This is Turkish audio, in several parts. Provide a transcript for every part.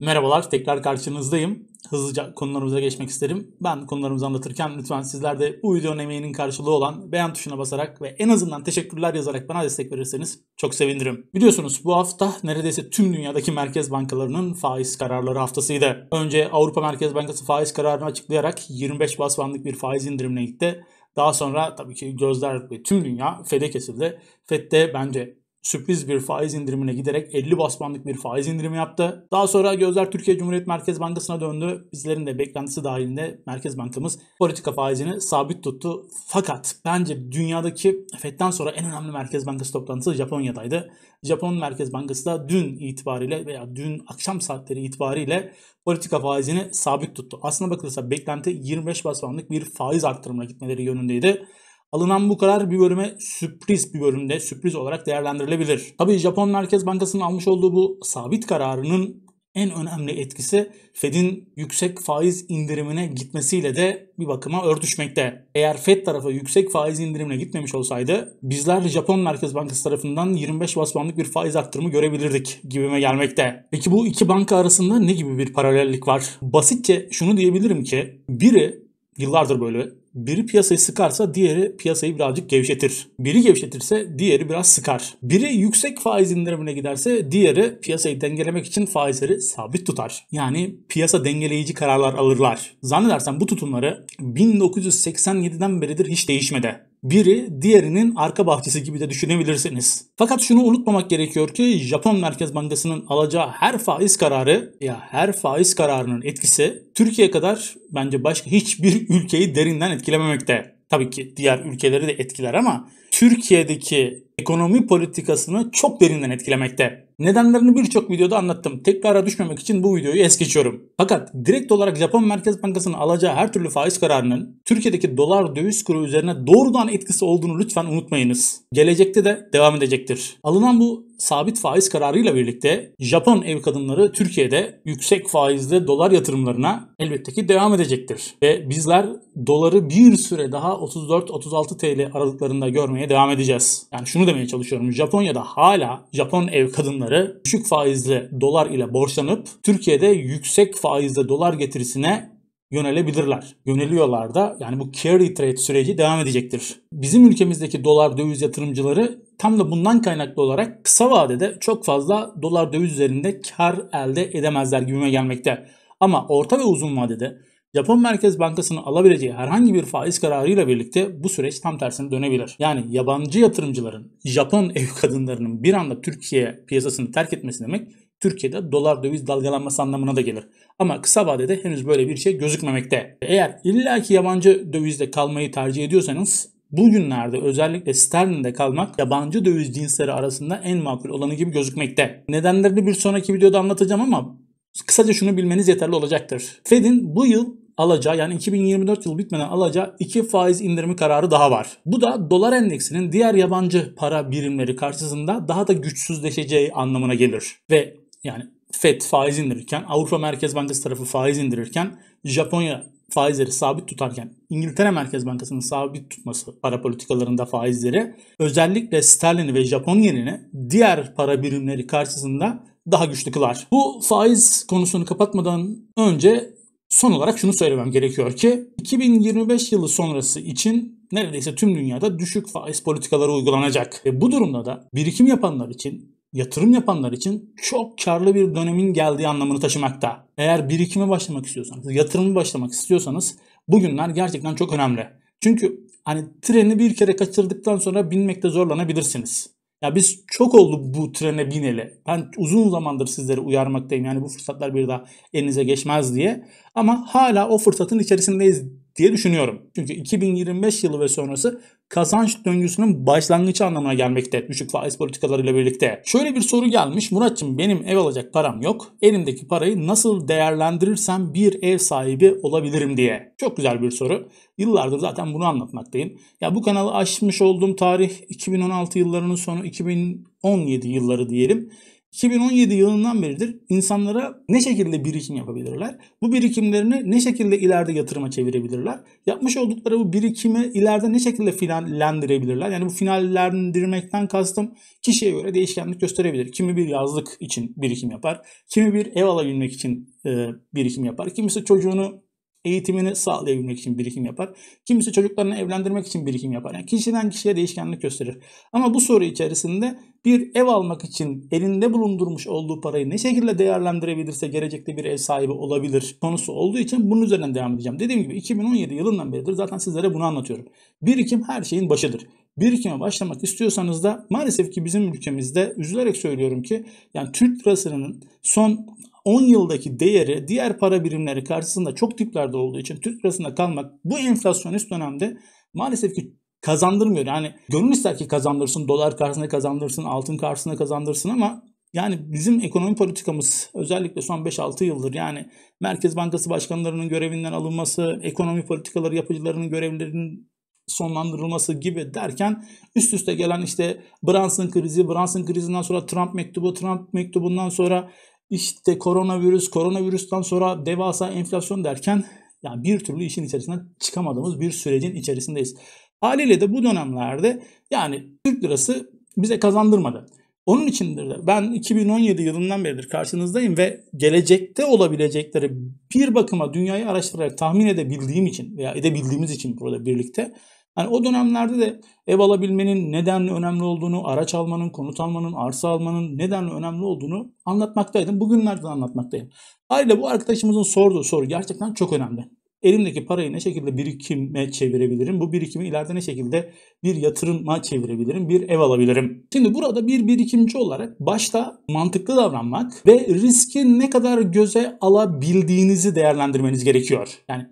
Merhabalar, tekrar karşınızdayım. Hızlıca konularımıza geçmek isterim. Ben konularımızı anlatırken lütfen sizler de bu videonun emeğinin karşılığı olan beğen tuşuna basarak ve en azından teşekkürler yazarak bana destek verirseniz çok sevinirim. Biliyorsunuz bu hafta neredeyse tüm dünyadaki merkez bankalarının faiz kararları haftasıydı. Önce Avrupa Merkez Bankası faiz kararını açıklayarak 25 bas puanlık bir faiz indirimine gitti. Daha sonra tabii ki gözler ve tüm dünya FED'e kesildi. FED bence sürpriz bir faiz indirimine giderek 50 bas bir faiz indirimi yaptı. Daha sonra gözler Türkiye Cumhuriyet Merkez Bankası'na döndü. Bizlerin de beklentisi dahilinde Merkez Bankamız politika faizini sabit tuttu. Fakat bence dünyadaki FED'den sonra en önemli Merkez Bankası toplantısı Japonya'daydı. Japon Merkez Bankası da dün itibariyle veya dün akşam saatleri itibariyle politika faizini sabit tuttu. Aslına bakılırsa beklenti 25 bas bir faiz arttırımına gitmeleri yönündeydi. Alınan bu karar bir bölüme sürpriz bir bölümde sürpriz olarak değerlendirilebilir. Tabii Japon Merkez Bankası'nın almış olduğu bu sabit kararının en önemli etkisi Fed'in yüksek faiz indirimine gitmesiyle de bir bakıma örtüşmekte. Eğer Fed tarafı yüksek faiz indirimine gitmemiş olsaydı bizler Japon Merkez Bankası tarafından 25 bas bir faiz arttırımı görebilirdik gibime gelmekte. Peki bu iki banka arasında ne gibi bir paralellik var? Basitçe şunu diyebilirim ki biri yıllardır böyle biri piyasayı sıkarsa diğeri piyasayı birazcık gevşetir. Biri gevşetirse diğeri biraz sıkar. Biri yüksek faiz indirimine giderse diğeri piyasayı dengelemek için faizleri sabit tutar. Yani piyasa dengeleyici kararlar alırlar. Zannedersem bu tutumları 1987'den beridir hiç değişmedi biri diğerinin arka bahçesi gibi de düşünebilirsiniz. Fakat şunu unutmamak gerekiyor ki Japon Merkez Bankası'nın alacağı her faiz kararı ya her faiz kararının etkisi Türkiye kadar bence başka hiçbir ülkeyi derinden etkilememekte. Tabii ki diğer ülkeleri de etkiler ama Türkiye'deki ekonomi politikasını çok derinden etkilemekte. Nedenlerini birçok videoda anlattım. Tekrara düşmemek için bu videoyu es geçiyorum. Fakat direkt olarak Japon Merkez Bankası'nın alacağı her türlü faiz kararının Türkiye'deki dolar döviz kuru üzerine doğrudan etkisi olduğunu lütfen unutmayınız. Gelecekte de devam edecektir. Alınan bu sabit faiz kararıyla birlikte Japon ev kadınları Türkiye'de yüksek faizli dolar yatırımlarına elbette ki devam edecektir. Ve bizler doları bir süre daha 34-36 TL aralıklarında görmeye devam edeceğiz. Yani şunu demeye çalışıyorum. Japonya'da hala Japon ev kadınları düşük faizli dolar ile borçlanıp Türkiye'de yüksek faizli dolar getirisine yönelebilirler. Yöneliyorlar da yani bu carry trade süreci devam edecektir. Bizim ülkemizdeki dolar döviz yatırımcıları tam da bundan kaynaklı olarak kısa vadede çok fazla dolar döviz üzerinde kar elde edemezler gibime gelmekte. Ama orta ve uzun vadede Japon Merkez Bankası'nın alabileceği herhangi bir faiz kararıyla birlikte bu süreç tam tersine dönebilir. Yani yabancı yatırımcıların, Japon ev kadınlarının bir anda Türkiye piyasasını terk etmesi demek Türkiye'de dolar döviz dalgalanması anlamına da gelir. Ama kısa vadede henüz böyle bir şey gözükmemekte. Eğer illaki yabancı dövizde kalmayı tercih ediyorsanız bugünlerde özellikle sterlinde kalmak yabancı döviz cinsleri arasında en makul olanı gibi gözükmekte. Nedenlerini bir sonraki videoda anlatacağım ama kısaca şunu bilmeniz yeterli olacaktır. Fed'in bu yıl alacağı yani 2024 yıl bitmeden alacağı 2 faiz indirimi kararı daha var. Bu da dolar endeksinin diğer yabancı para birimleri karşısında daha da güçsüzleşeceği anlamına gelir. Ve yani FED faiz indirirken, Avrupa Merkez Bankası tarafı faiz indirirken, Japonya faizleri sabit tutarken İngiltere Merkez Bankası'nın sabit tutması para politikalarında faizleri özellikle sterlini ve Japon yenini diğer para birimleri karşısında daha güçlü kılar. Bu faiz konusunu kapatmadan önce son olarak şunu söylemem gerekiyor ki 2025 yılı sonrası için neredeyse tüm dünyada düşük faiz politikaları uygulanacak. Ve bu durumda da birikim yapanlar için yatırım yapanlar için çok karlı bir dönemin geldiği anlamını taşımakta. Eğer birikime başlamak istiyorsanız, yatırımı başlamak istiyorsanız bugünler gerçekten çok önemli. Çünkü hani treni bir kere kaçırdıktan sonra binmekte zorlanabilirsiniz. Ya biz çok oldu bu trene bineli. Ben uzun zamandır sizleri uyarmaktayım. Yani bu fırsatlar bir daha elinize geçmez diye. Ama hala o fırsatın içerisindeyiz diye düşünüyorum. Çünkü 2025 yılı ve sonrası kazanç döngüsünün başlangıcı anlamına gelmekte düşük faiz politikalarıyla birlikte. Şöyle bir soru gelmiş. Muratçım benim ev alacak param yok. Elimdeki parayı nasıl değerlendirirsem bir ev sahibi olabilirim diye. Çok güzel bir soru. Yıllardır zaten bunu anlatmaktayım. Ya bu kanalı açmış olduğum tarih 2016 yıllarının sonu 2017 yılları diyelim. 2017 yılından beridir insanlara ne şekilde birikim yapabilirler? Bu birikimlerini ne şekilde ileride yatırıma çevirebilirler? Yapmış oldukları bu birikimi ileride ne şekilde finallendirebilirler? Yani bu finallendirmekten kastım kişiye göre değişkenlik gösterebilir. Kimi bir yazlık için birikim yapar, kimi bir ev alabilmek için e, birikim yapar, kimisi çocuğunu eğitimini sağlayabilmek için birikim yapar. Kimisi çocuklarını evlendirmek için birikim yapar. Yani kişiden kişiye değişkenlik gösterir. Ama bu soru içerisinde bir ev almak için elinde bulundurmuş olduğu parayı ne şekilde değerlendirebilirse gelecekte bir ev sahibi olabilir konusu olduğu için bunun üzerinden devam edeceğim. Dediğim gibi 2017 yılından beridir zaten sizlere bunu anlatıyorum. Birikim her şeyin başıdır. Birikime başlamak istiyorsanız da maalesef ki bizim ülkemizde üzülerek söylüyorum ki yani Türk lirasının son 10 yıldaki değeri diğer para birimleri karşısında çok diplerde olduğu için Türk lirasında kalmak bu enflasyonist dönemde maalesef ki kazandırmıyor. Yani gönül ister ki kazandırsın, dolar karşısında kazandırsın, altın karşısında kazandırsın ama yani bizim ekonomi politikamız özellikle son 5-6 yıldır yani Merkez Bankası başkanlarının görevinden alınması, ekonomi politikaları yapıcılarının görevlerinin sonlandırılması gibi derken üst üste gelen işte Brunson krizi, Brunson krizinden sonra Trump mektubu, Trump mektubundan sonra işte koronavirüs, koronavirüsten sonra devasa enflasyon derken yani bir türlü işin içerisinden çıkamadığımız bir sürecin içerisindeyiz. Haliyle de bu dönemlerde yani Türk lirası bize kazandırmadı. Onun içindir de ben 2017 yılından beridir karşınızdayım ve gelecekte olabilecekleri bir bakıma dünyayı araştırarak tahmin edebildiğim için veya edebildiğimiz için burada birlikte yani o dönemlerde de ev alabilmenin nedenli önemli olduğunu, araç almanın, konut almanın, arsa almanın nedenli önemli olduğunu anlatmaktaydım. Bugünlerde anlatmaktayım. Ayrıca bu arkadaşımızın sorduğu soru gerçekten çok önemli. Elimdeki parayı ne şekilde birikime çevirebilirim? Bu birikimi ileride ne şekilde bir yatırıma çevirebilirim? Bir ev alabilirim? Şimdi burada bir birikimci olarak başta mantıklı davranmak ve riski ne kadar göze alabildiğinizi değerlendirmeniz gerekiyor. Yani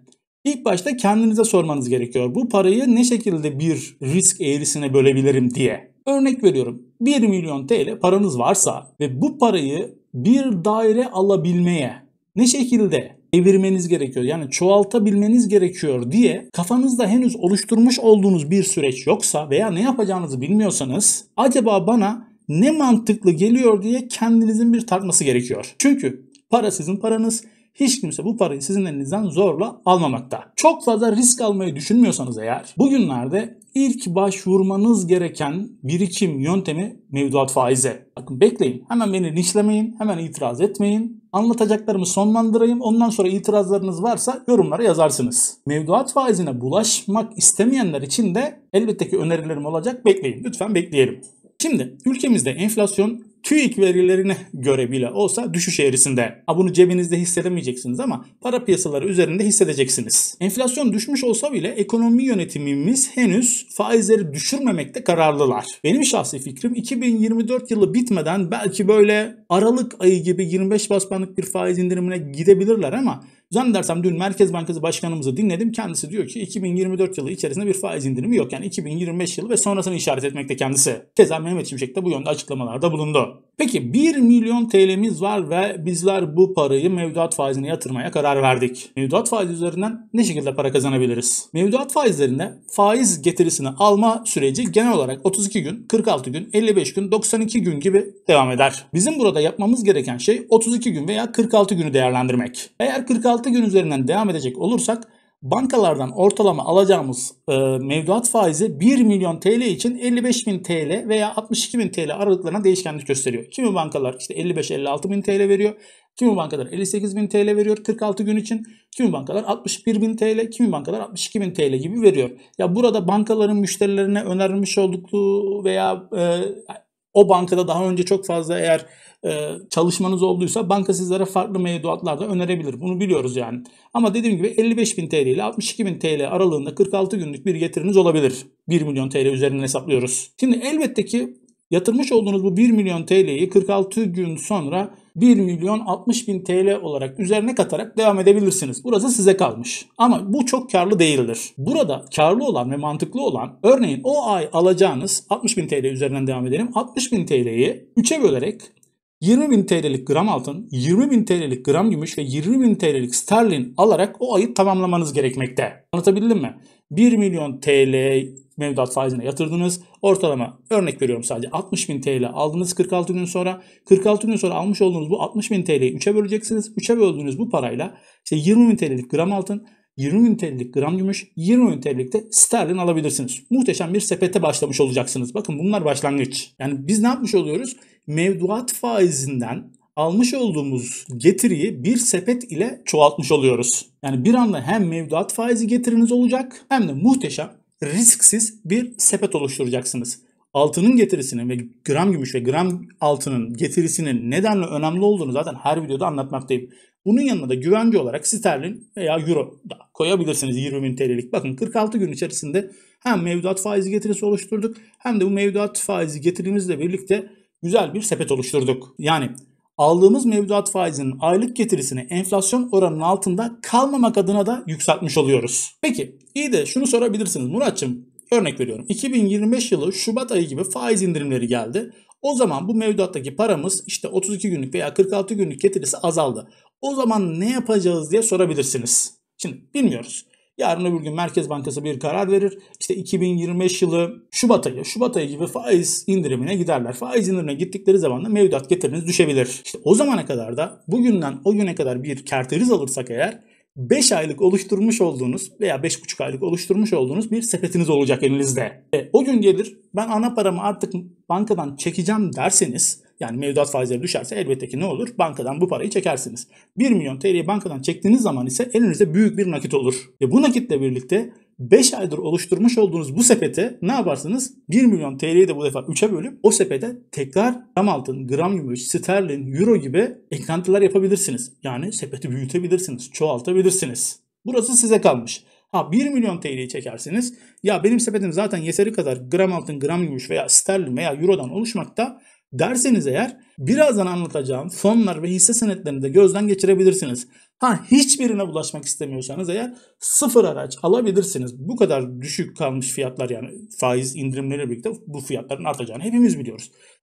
İlk başta kendinize sormanız gerekiyor. Bu parayı ne şekilde bir risk eğrisine bölebilirim diye. Örnek veriyorum 1 milyon TL paranız varsa ve bu parayı bir daire alabilmeye ne şekilde evirmeniz gerekiyor yani çoğaltabilmeniz gerekiyor diye kafanızda henüz oluşturmuş olduğunuz bir süreç yoksa veya ne yapacağınızı bilmiyorsanız acaba bana ne mantıklı geliyor diye kendinizin bir tartması gerekiyor. Çünkü para sizin paranız hiç kimse bu parayı sizin elinizden zorla almamakta. Çok fazla risk almayı düşünmüyorsanız eğer bugünlerde ilk başvurmanız gereken birikim yöntemi mevduat faize. Bakın bekleyin. Hemen beni linçlemeyin. Hemen itiraz etmeyin. Anlatacaklarımı sonlandırayım. Ondan sonra itirazlarınız varsa yorumlara yazarsınız. Mevduat faizine bulaşmak istemeyenler için de elbette ki önerilerim olacak. Bekleyin. Lütfen bekleyelim. Şimdi ülkemizde enflasyon TÜİK verilerine göre bile olsa düşüş eğrisinde. Ha bunu cebinizde hissedemeyeceksiniz ama para piyasaları üzerinde hissedeceksiniz. Enflasyon düşmüş olsa bile ekonomi yönetimimiz henüz faizleri düşürmemekte kararlılar. Benim şahsi fikrim 2024 yılı bitmeden belki böyle Aralık ayı gibi 25 bas bir faiz indirimine gidebilirler ama Zannedersem dün Merkez Bankası Başkanımızı dinledim. Kendisi diyor ki 2024 yılı içerisinde bir faiz indirimi yok. Yani 2025 yılı ve sonrasını işaret etmekte kendisi. Keza Mehmet Şimşek de bu yönde açıklamalarda bulundu. Peki 1 milyon TL'miz var ve bizler bu parayı mevduat faizine yatırmaya karar verdik. Mevduat faizi üzerinden ne şekilde para kazanabiliriz? Mevduat faizlerinde faiz getirisini alma süreci genel olarak 32 gün, 46 gün, 55 gün, 92 gün gibi devam eder. Bizim burada yapmamız gereken şey 32 gün veya 46 günü değerlendirmek. Eğer 46 gün üzerinden devam edecek olursak bankalardan ortalama alacağımız e, mevduat faizi 1 milyon TL için 55 bin TL veya 62 bin TL aralıklarına değişkenlik gösteriyor. Kimi bankalar işte 55-56 bin TL veriyor. Kimi bankalar 58 bin TL veriyor 46 gün için. Kimi bankalar 61 bin TL, kimi bankalar 62 bin TL gibi veriyor. Ya burada bankaların müşterilerine önermiş oldukları veya e, o bankada daha önce çok fazla eğer e, çalışmanız olduysa banka sizlere farklı mevduatlarda önerebilir. Bunu biliyoruz yani. Ama dediğim gibi 55.000 TL ile 62.000 TL aralığında 46 günlük bir getiriniz olabilir. 1 milyon TL üzerinden hesaplıyoruz. Şimdi elbette ki Yatırmış olduğunuz bu 1 milyon TL'yi 46 gün sonra 1 milyon 60 bin TL olarak üzerine katarak devam edebilirsiniz. Burası size kalmış. Ama bu çok karlı değildir. Burada karlı olan ve mantıklı olan örneğin o ay alacağınız 60 bin TL üzerinden devam edelim. 60 bin TL'yi 3'e bölerek 20 bin TL'lik gram altın, 20 bin TL'lik gram gümüş ve 20 bin TL'lik sterlin alarak o ayı tamamlamanız gerekmekte. Anlatabildim mi? 1 milyon TL mevduat faizine yatırdınız. Ortalama örnek veriyorum sadece 60 bin TL aldınız 46 gün sonra. 46 gün sonra almış olduğunuz bu 60 bin TL'yi 3'e böleceksiniz. 3'e böldüğünüz bu parayla işte 20 bin TL'lik gram altın, 20 bin TL'lik gram gümüş, 20 bin TL'lik de sterlin alabilirsiniz. Muhteşem bir sepete başlamış olacaksınız. Bakın bunlar başlangıç. Yani biz ne yapmış oluyoruz? mevduat faizinden almış olduğumuz getiriyi bir sepet ile çoğaltmış oluyoruz. Yani bir anda hem mevduat faizi getiriniz olacak hem de muhteşem risksiz bir sepet oluşturacaksınız. Altının getirisinin ve gram gümüş ve gram altının getirisinin nedenle önemli olduğunu zaten her videoda anlatmaktayım. Bunun yanında da güvence olarak sterlin veya euro da koyabilirsiniz 20 bin TL'lik. Bakın 46 gün içerisinde hem mevduat faizi getirisi oluşturduk hem de bu mevduat faizi getirimizle birlikte güzel bir sepet oluşturduk. Yani aldığımız mevduat faizinin aylık getirisini enflasyon oranının altında kalmamak adına da yükseltmiş oluyoruz. Peki iyi de şunu sorabilirsiniz Muratçım. Örnek veriyorum 2025 yılı Şubat ayı gibi faiz indirimleri geldi. O zaman bu mevduattaki paramız işte 32 günlük veya 46 günlük getirisi azaldı. O zaman ne yapacağız diye sorabilirsiniz. Şimdi bilmiyoruz. Yarın öbür gün Merkez Bankası bir karar verir. İşte 2025 yılı Şubat ayı, Şubat ayı gibi faiz indirimine giderler. Faiz indirimine gittikleri zaman da mevduat getiriniz düşebilir. İşte o zamana kadar da bugünden o güne kadar bir kerteriz alırsak eğer 5 aylık oluşturmuş olduğunuz veya 5,5 aylık oluşturmuş olduğunuz bir sepetiniz olacak elinizde. E, o gün gelir ben ana paramı artık bankadan çekeceğim derseniz yani mevduat faizleri düşerse elbette ki ne olur? Bankadan bu parayı çekersiniz. 1 milyon TL'yi bankadan çektiğiniz zaman ise elinizde büyük bir nakit olur. Ve bu nakitle birlikte 5 aydır oluşturmuş olduğunuz bu sepete ne yaparsınız? 1 milyon TL'yi de bu defa 3'e bölüp o sepete tekrar gram altın, gram gümüş, sterlin, euro gibi eklentiler yapabilirsiniz. Yani sepeti büyütebilirsiniz, çoğaltabilirsiniz. Burası size kalmış. Ha 1 milyon TL'yi çekersiniz. Ya benim sepetim zaten yeteri kadar gram altın, gram gümüş veya sterlin veya eurodan oluşmakta derseniz eğer birazdan anlatacağım fonlar ve hisse senetlerini de gözden geçirebilirsiniz. Ha hiçbirine bulaşmak istemiyorsanız eğer sıfır araç alabilirsiniz. Bu kadar düşük kalmış fiyatlar yani faiz indirimleriyle birlikte bu fiyatların artacağını hepimiz biliyoruz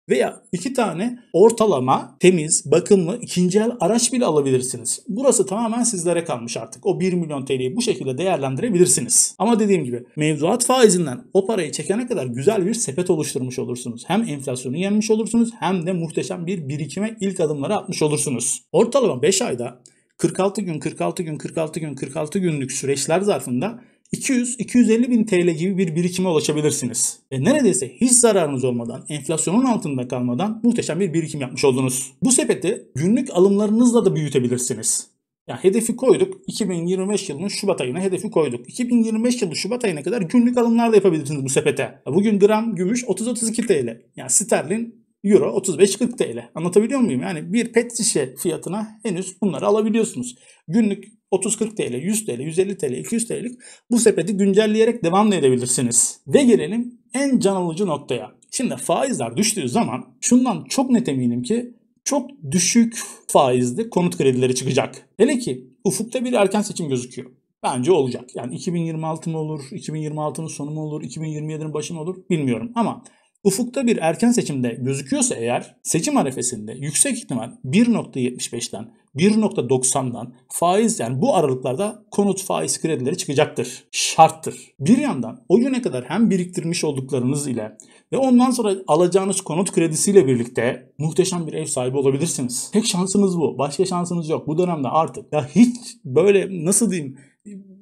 veya iki tane ortalama, temiz, bakımlı ikinci el araç bile alabilirsiniz. Burası tamamen sizlere kalmış artık. O 1 milyon TL'yi bu şekilde değerlendirebilirsiniz. Ama dediğim gibi mevduat faizinden o parayı çekene kadar güzel bir sepet oluşturmuş olursunuz. Hem enflasyonu yenmiş olursunuz hem de muhteşem bir birikime ilk adımları atmış olursunuz. Ortalama 5 ayda 46 gün 46 gün 46 gün 46 günlük süreçler zarfında 200-250 bin TL gibi bir birikime ulaşabilirsiniz. Ve neredeyse hiç zararınız olmadan, enflasyonun altında kalmadan muhteşem bir birikim yapmış oldunuz. Bu sepeti günlük alımlarınızla da büyütebilirsiniz. Ya yani hedefi koyduk. 2025 yılının Şubat ayına hedefi koyduk. 2025 yılı Şubat ayına kadar günlük alımlar da yapabilirsiniz bu sepete. Bugün gram gümüş 30-32 TL. Yani sterlin Euro 35-40 TL. Anlatabiliyor muyum? Yani bir pet şişe fiyatına henüz bunları alabiliyorsunuz. Günlük 30-40 TL, 100 TL, 150 TL, 200 TL'lik bu sepeti güncelleyerek devamlı edebilirsiniz. Ve gelelim en can alıcı noktaya. Şimdi faizler düştüğü zaman şundan çok net eminim ki çok düşük faizli konut kredileri çıkacak. Hele ki ufukta bir erken seçim gözüküyor. Bence olacak. Yani 2026 mı olur, 2026'nın sonu mu olur, 2027'nin başı mı olur bilmiyorum. Ama Ufukta bir erken seçimde gözüküyorsa eğer seçim arefesinde yüksek ihtimal 1.75'ten 1.90'dan faiz yani bu aralıklarda konut faiz kredileri çıkacaktır. Şarttır. Bir yandan o güne kadar hem biriktirmiş olduklarınız ile ve ondan sonra alacağınız konut kredisiyle birlikte muhteşem bir ev sahibi olabilirsiniz. Tek şansınız bu. Başka şansınız yok. Bu dönemde artık ya hiç böyle nasıl diyeyim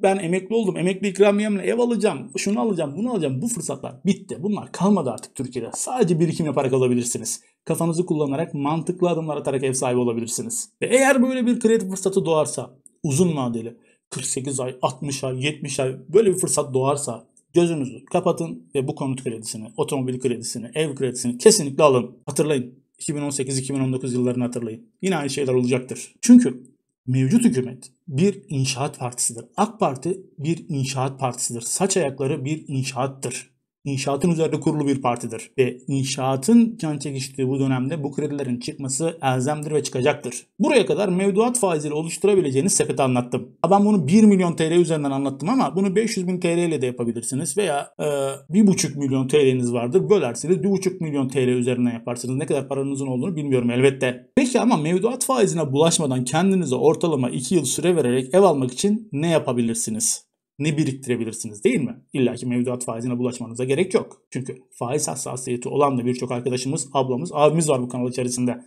ben emekli oldum. Emekli ikramiyemle ev alacağım. Şunu alacağım, bunu alacağım. Bu fırsatlar bitti. Bunlar kalmadı artık Türkiye'de. Sadece birikim yaparak alabilirsiniz. Kafanızı kullanarak mantıklı adımlar atarak ev sahibi olabilirsiniz. Ve eğer böyle bir kredi fırsatı doğarsa uzun vadeli 48 ay, 60 ay, 70 ay böyle bir fırsat doğarsa gözünüzü kapatın ve bu konut kredisini, otomobil kredisini, ev kredisini kesinlikle alın. Hatırlayın. 2018-2019 yıllarını hatırlayın. Yine aynı şeyler olacaktır. Çünkü Mevcut hükümet bir inşaat partisidir. AK Parti bir inşaat partisidir. Saç ayakları bir inşaattır inşaatın üzerinde kurulu bir partidir ve inşaatın can çekiştiği bu dönemde bu kredilerin çıkması elzemdir ve çıkacaktır. Buraya kadar mevduat faiziyle oluşturabileceğiniz sepeti anlattım. Ben bunu 1 milyon TL üzerinden anlattım ama bunu 500 bin TL ile de yapabilirsiniz veya e, 1,5 milyon TL'niz vardır bölersiniz 1,5 milyon TL üzerinden yaparsınız. Ne kadar paranızın olduğunu bilmiyorum elbette. Peki ama mevduat faizine bulaşmadan kendinize ortalama 2 yıl süre vererek ev almak için ne yapabilirsiniz? ne biriktirebilirsiniz değil mi? İlla ki mevduat faizine bulaşmanıza gerek yok. Çünkü faiz hassasiyeti olan da birçok arkadaşımız, ablamız, abimiz var bu kanal içerisinde.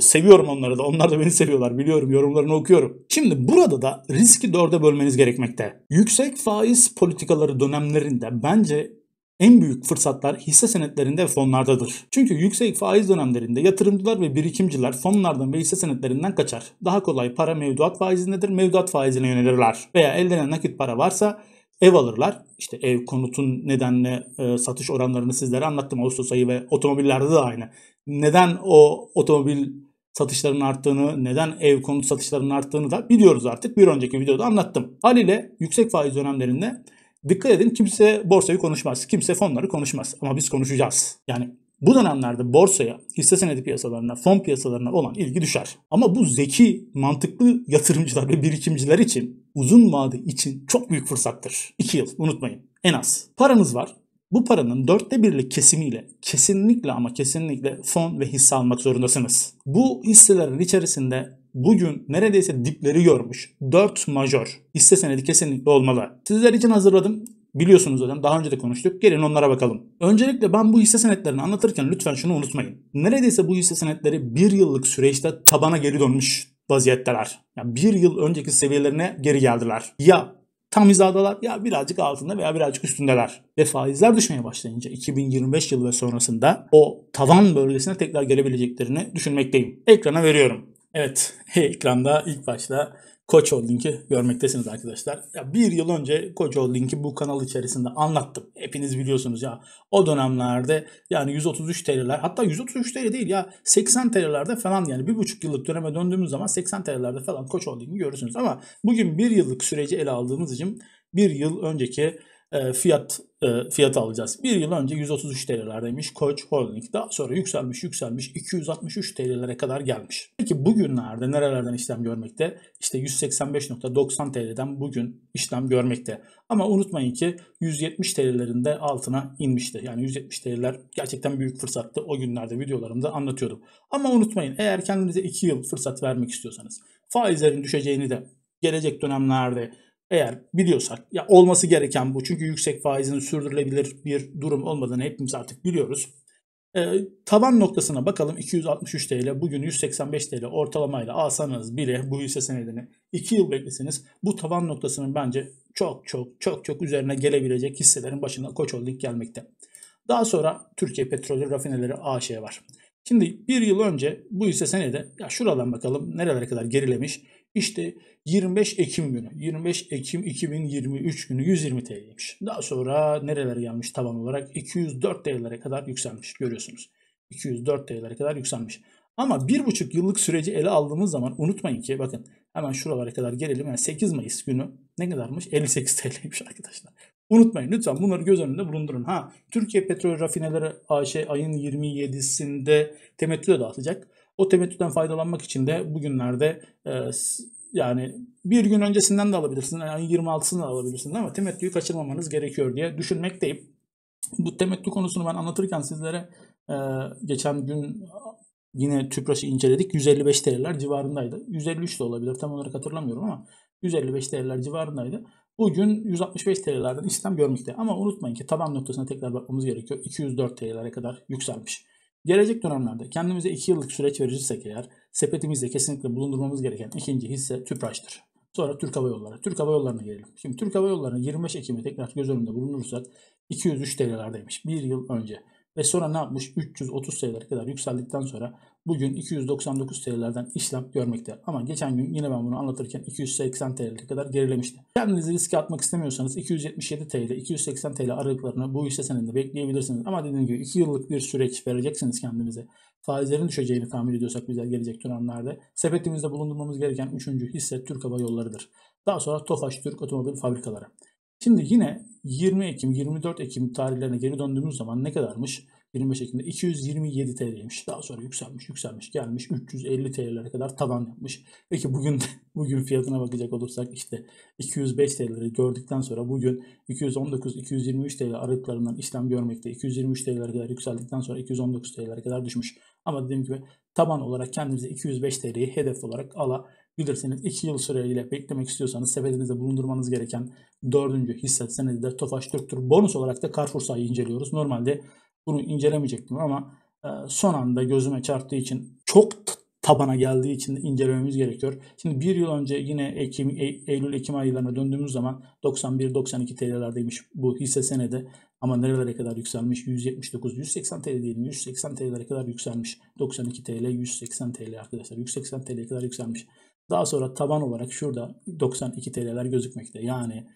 Seviyorum onları da. Onlar da beni seviyorlar. Biliyorum yorumlarını okuyorum. Şimdi burada da riski dörde bölmeniz gerekmekte. Yüksek faiz politikaları dönemlerinde bence en büyük fırsatlar hisse senetlerinde ve fonlardadır. Çünkü yüksek faiz dönemlerinde yatırımcılar ve birikimciler fonlardan ve hisse senetlerinden kaçar. Daha kolay para mevduat faizindedir, mevduat faizine yönelirler. Veya elde nakit para varsa ev alırlar. İşte ev, konutun nedenle e, satış oranlarını sizlere anlattım Ağustos ayı ve otomobillerde de aynı. Neden o otomobil satışlarının arttığını, neden ev konut satışlarının arttığını da biliyoruz artık. Bir önceki videoda anlattım. Haliyle yüksek faiz dönemlerinde Dikkat edin kimse borsayı konuşmaz. Kimse fonları konuşmaz. Ama biz konuşacağız. Yani bu dönemlerde borsaya, hisse senedi piyasalarına, fon piyasalarına olan ilgi düşer. Ama bu zeki, mantıklı yatırımcılar ve birikimciler için uzun vade için çok büyük fırsattır. 2 yıl unutmayın en az. Paranız var. Bu paranın dörtte birlik kesimiyle kesinlikle ama kesinlikle fon ve hisse almak zorundasınız. Bu hisselerin içerisinde bugün neredeyse dipleri görmüş. 4 majör. Hisse senedi kesinlikle olmalı. Sizler için hazırladım. Biliyorsunuz zaten daha önce de konuştuk. Gelin onlara bakalım. Öncelikle ben bu hisse senetlerini anlatırken lütfen şunu unutmayın. Neredeyse bu hisse senetleri bir yıllık süreçte tabana geri dönmüş vaziyetteler. Yani bir yıl önceki seviyelerine geri geldiler. Ya tam hizadalar ya birazcık altında veya birazcık üstündeler. Ve faizler düşmeye başlayınca 2025 yılı ve sonrasında o tavan bölgesine tekrar gelebileceklerini düşünmekteyim. Ekrana veriyorum. Evet, ekranda ilk başta Koç Holding'i görmektesiniz arkadaşlar. Ya bir yıl önce Koç Holding'i bu kanal içerisinde anlattım. Hepiniz biliyorsunuz ya o dönemlerde yani 133 TL'ler hatta 133 TL değil ya 80 TL'lerde falan yani bir buçuk yıllık döneme döndüğümüz zaman 80 TL'lerde falan Koç Holding'i görürsünüz. Ama bugün bir yıllık süreci ele aldığımız için bir yıl önceki e, fiyat e, fiyat alacağız. Bir yıl önce 133 TL'ler demiş Koç Holding. Daha sonra yükselmiş yükselmiş 263 TL'lere kadar gelmiş. Peki bugünlerde nerelerden işlem görmekte? İşte 185.90 TL'den bugün işlem görmekte. Ama unutmayın ki 170 TL'lerinde altına inmişti. Yani 170 TL'ler gerçekten büyük fırsattı. O günlerde videolarımda anlatıyordum. Ama unutmayın eğer kendinize 2 yıl fırsat vermek istiyorsanız faizlerin düşeceğini de gelecek dönemlerde eğer biliyorsak ya olması gereken bu çünkü yüksek faizin sürdürülebilir bir durum olmadığını hepimiz artık biliyoruz. E, ee, taban noktasına bakalım 263 TL bugün 185 TL ortalamayla alsanız bile bu hisse senedini 2 yıl bekleseniz bu tavan noktasının bence çok çok çok çok üzerine gelebilecek hisselerin başına Koç Holding gelmekte. Daha sonra Türkiye Petrolü Rafineleri AŞ var. Şimdi bir yıl önce bu hisse senede ya şuradan bakalım nerelere kadar gerilemiş. İşte 25 Ekim günü, 25 Ekim 2023 günü 120 TL'ymiş. Daha sonra nerelere gelmiş taban olarak 204 TL'lere kadar yükselmiş görüyorsunuz. 204 TL'lere kadar yükselmiş. Ama 1,5 yıllık süreci ele aldığımız zaman unutmayın ki bakın hemen şuralara kadar gelelim. Yani 8 Mayıs günü ne kadarmış? 58 TL'ymiş arkadaşlar. Unutmayın lütfen bunları göz önünde bulundurun. Ha Türkiye Petrol Rafineleri AŞ ayın 27'sinde temettüde dağıtacak. O temettüden faydalanmak için de bugünlerde e, yani bir gün öncesinden de alabilirsiniz. Yani 26'sını da alabilirsiniz ama temettüyü kaçırmamanız gerekiyor diye düşünmekteyim. Bu temettü konusunu ben anlatırken sizlere e, geçen gün yine tüpraşı inceledik. 155 TL'ler civarındaydı. 153 de olabilir tam olarak hatırlamıyorum ama 155 TL'ler civarındaydı. Bugün 165 TL'lerden işlem görmekte. Ama unutmayın ki taban noktasına tekrar bakmamız gerekiyor. 204 TL'lere kadar yükselmiş. Gelecek dönemlerde kendimize 2 yıllık süreç verirsek eğer sepetimizde kesinlikle bulundurmamız gereken ikinci hisse TÜPRAŞ'tır. Sonra Türk Hava Yolları. Türk Hava Yolları'na gelelim. Şimdi Türk Hava Yolları'na 25 Ekim'e tekrar göz önünde bulunursak 203 TL'lerdeymiş bir yıl önce. Ve sonra ne yapmış? 330 TL'lere kadar yükseldikten sonra bugün 299 TL'lerden işlem görmekte. Ama geçen gün yine ben bunu anlatırken 280 TL'ye kadar gerilemişti. Kendinizi riske atmak istemiyorsanız 277 TL, 280 TL aralıklarını bu hisse senedinde bekleyebilirsiniz. Ama dediğim gibi 2 yıllık bir süreç vereceksiniz kendinize. Faizlerin düşeceğini tahmin ediyorsak bize gelecek dönemlerde sepetimizde bulundurmamız gereken 3. hisse Türk Hava Yolları'dır. Daha sonra Tofaş Türk Otomobil Fabrikaları. Şimdi yine 20 Ekim, 24 Ekim tarihlerine geri döndüğümüz zaman ne kadarmış? Birim şeklinde 227 TL'ymiş. Daha sonra yükselmiş, yükselmiş, gelmiş 350 TL'lere kadar tavan yapmış. Peki bugün bugün fiyatına bakacak olursak işte 205 TL'leri gördükten sonra bugün 219-223 TL aralıklarından işlem görmekte. 223 TL'lere kadar yükseldikten sonra 219 TL'lere kadar düşmüş. Ama dediğim gibi taban olarak kendinize 205 TL'yi hedef olarak ala alabilirsiniz. 2 yıl süreyle beklemek istiyorsanız sepetinizde bulundurmanız gereken 4. hisse senedi de Tofaş Türktür. Bonus olarak da Carrefour sayı inceliyoruz. Normalde bunu incelemeyecektim ama e, son anda gözüme çarptığı için çok tabana geldiği için de incelememiz gerekiyor. Şimdi bir yıl önce yine Ekim, e, Eylül-Ekim aylarına döndüğümüz zaman 91-92 TL'lerdeymiş bu hisse senedi. Ama nerelere kadar yükselmiş? 179-180 TL diyelim. 180 TL'lere kadar yükselmiş. 92 TL, 180 TL arkadaşlar. 180 TL'ye kadar yükselmiş. Daha sonra taban olarak şurada 92 TL'ler gözükmekte. Yani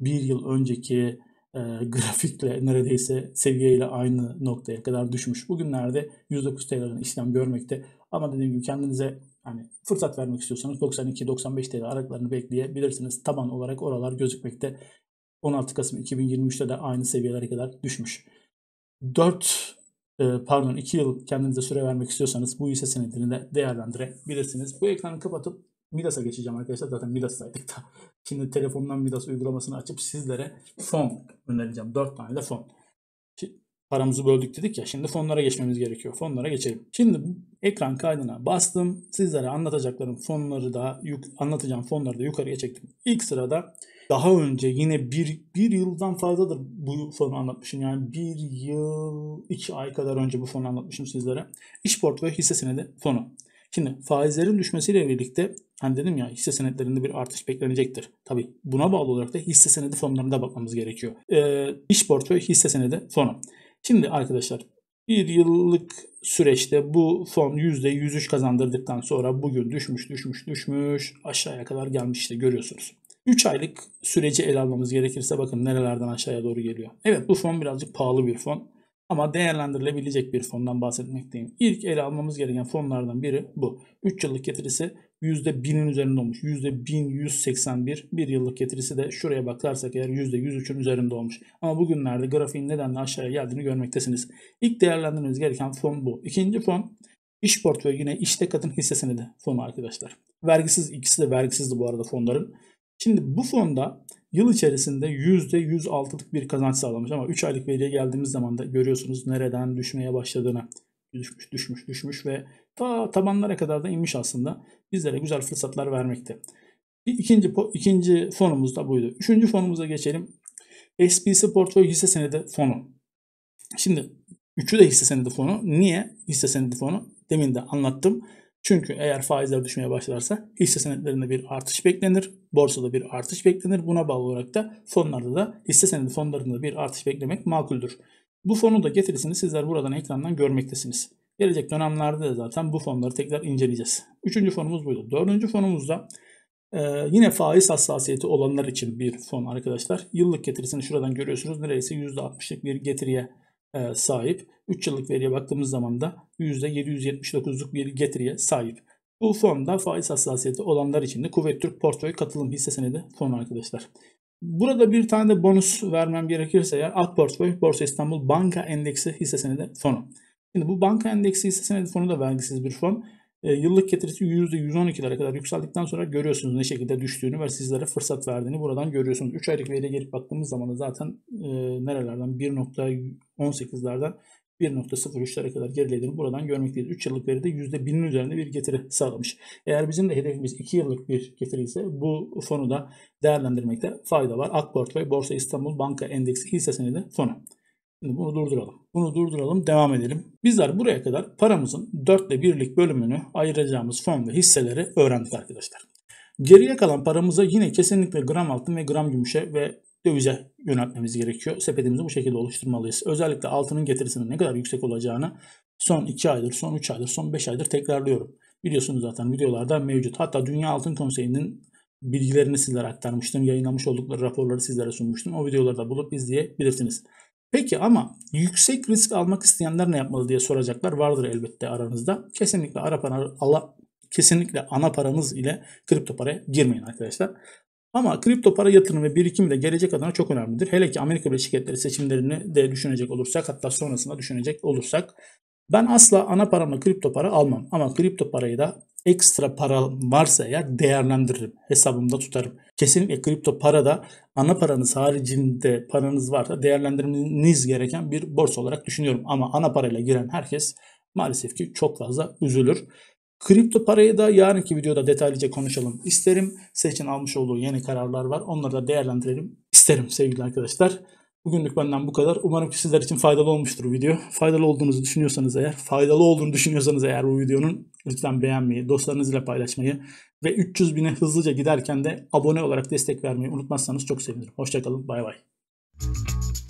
bir yıl önceki e, grafikle neredeyse seviyeyle aynı noktaya kadar düşmüş. Bugünlerde 109 TL'den işlem görmekte. Ama dediğim gibi kendinize hani fırsat vermek istiyorsanız 92-95 TL aralıklarını bekleyebilirsiniz. Taban olarak oralar gözükmekte. 16 Kasım 2023'te de aynı seviyelere kadar düşmüş. 4 e, pardon 2 yıl kendinize süre vermek istiyorsanız bu hisse senedini de değerlendirebilirsiniz. Bu ekranı kapatıp Midas'a geçeceğim arkadaşlar. Zaten Midas'taydık da. Şimdi telefondan Midas uygulamasını açıp sizlere fon önereceğim. 4 tane de fon. Şimdi paramızı böldük dedik ya. Şimdi fonlara geçmemiz gerekiyor. Fonlara geçelim. Şimdi ekran kaydına bastım. Sizlere anlatacaklarım fonları da anlatacağım fonları da yukarıya çektim. İlk sırada daha önce yine bir, bir yıldan fazladır bu fonu anlatmışım. Yani bir yıl iki ay kadar önce bu fonu anlatmışım sizlere. İş portföy hisse senedi fonu. Şimdi faizlerin düşmesiyle birlikte Hani dedim ya hisse senetlerinde bir artış beklenecektir. Tabi buna bağlı olarak da hisse senedi fonlarına bakmamız gerekiyor. E, iş portföy hisse senedi fonu. Şimdi arkadaşlar bir yıllık süreçte bu fon %103 kazandırdıktan sonra bugün düşmüş düşmüş düşmüş aşağıya kadar gelmişti görüyorsunuz. 3 aylık süreci ele almamız gerekirse bakın nerelerden aşağıya doğru geliyor. Evet bu fon birazcık pahalı bir fon ama değerlendirilebilecek bir fondan bahsetmekteyim. İlk ele almamız gereken fonlardan biri bu. 3 yıllık getirisi %1000'in üzerinde olmuş. %1181 bir yıllık getirisi de şuraya bakarsak eğer %103'ün üzerinde olmuş. Ama bugünlerde grafiğin neden de aşağıya geldiğini görmektesiniz. İlk değerlendirmeniz gereken fon bu. İkinci fon iş portföyü yine işte katın hisse de fonu arkadaşlar. Vergisiz ikisi de vergisizdi bu arada fonların. Şimdi bu fonda yıl içerisinde %106'lık bir kazanç sağlamış ama 3 aylık veriye geldiğimiz zaman da görüyorsunuz nereden düşmeye başladığını düşmüş, düşmüş, düşmüş ve ta tabanlara kadar da inmiş aslında. Bizlere güzel fırsatlar vermekte. İkinci, ikinci fonumuz da buydu. Üçüncü fonumuza geçelim. SPC portföy hisse senedi fonu. Şimdi üçü de hisse senedi fonu. Niye hisse senedi fonu? Demin de anlattım. Çünkü eğer faizler düşmeye başlarsa hisse senetlerinde bir artış beklenir. Borsada bir artış beklenir. Buna bağlı olarak da fonlarda da hisse senedi fonlarında bir artış beklemek makuldür. Bu fonu da getirisini sizler buradan ekrandan görmektesiniz. Gelecek dönemlerde de zaten bu fonları tekrar inceleyeceğiz. Üçüncü fonumuz buydu. Dördüncü fonumuzda e, yine faiz hassasiyeti olanlar için bir fon arkadaşlar. Yıllık getirisini şuradan görüyorsunuz. Neredeyse %60'lık bir getiriye e, sahip. 3 yıllık veriye baktığımız zaman da %779'luk bir getiriye sahip. Bu fonda faiz hassasiyeti olanlar için de Kuvvet Türk Portföy Katılım Hisse Senedi fonu arkadaşlar. Burada bir tane de bonus vermem gerekirse ya alt portföy Borsa İstanbul Banka Endeksi hisse senedi fonu. Şimdi bu banka endeksi hisse senedi fonu da vergisiz bir fon. E, yıllık getirisi %112'lere kadar yükseldikten sonra görüyorsunuz ne şekilde düştüğünü ve sizlere fırsat verdiğini buradan görüyorsunuz. 3 aylık veriye gelip baktığımız zaman da zaten e, nerelerden 1.18'lerden 1.03'lere kadar gerilediğini buradan görmekteyiz. 3 yıllık veride %1000'in üzerinde bir getiri sağlamış. Eğer bizim de hedefimiz 2 yıllık bir getiri ise bu fonu da değerlendirmekte fayda var. Akport ve Borsa İstanbul Banka Endeksi hisse senedi fonu. Şimdi bunu durduralım. Bunu durduralım, devam edelim. Bizler buraya kadar paramızın dörtte birlik bölümünü ayıracağımız fon ve hisseleri öğrendik arkadaşlar. Geriye kalan paramıza yine kesinlikle gram altın ve gram gümüşe ve dövize yöneltmemiz gerekiyor. Sepetimizi bu şekilde oluşturmalıyız. Özellikle altının getirisinin ne kadar yüksek olacağını son 2 aydır, son 3 aydır, son 5 aydır tekrarlıyorum. Biliyorsunuz zaten videolarda mevcut. Hatta Dünya Altın Konseyi'nin bilgilerini sizlere aktarmıştım. Yayınlamış oldukları raporları sizlere sunmuştum. O videoları da bulup izleyebilirsiniz. Peki ama yüksek risk almak isteyenler ne yapmalı diye soracaklar vardır elbette aranızda. Kesinlikle ara para, ala, kesinlikle ana paranız ile kripto paraya girmeyin arkadaşlar. Ama kripto para yatırım ve birikimi de gelecek adına çok önemlidir. Hele ki Amerika Birleşik Devletleri seçimlerini de düşünecek olursak hatta sonrasında düşünecek olursak ben asla ana paramla kripto para almam ama kripto parayı da ekstra para varsa ya değerlendiririm. Hesabımda tutarım. Kesinlikle kripto para da ana paranız haricinde paranız varsa değerlendirmeniz gereken bir borsa olarak düşünüyorum. Ama ana parayla giren herkes maalesef ki çok fazla üzülür. Kripto parayı da yarınki videoda detaylıca konuşalım isterim. Seçin almış olduğu yeni kararlar var. Onları da değerlendirelim isterim sevgili arkadaşlar. Bugünlük benden bu kadar. Umarım ki sizler için faydalı olmuştur video. Faydalı olduğunuzu düşünüyorsanız eğer, faydalı olduğunu düşünüyorsanız eğer bu videonun lütfen beğenmeyi, dostlarınızla paylaşmayı ve 300 bine hızlıca giderken de abone olarak destek vermeyi unutmazsanız çok sevinirim. Hoşçakalın, bay bay.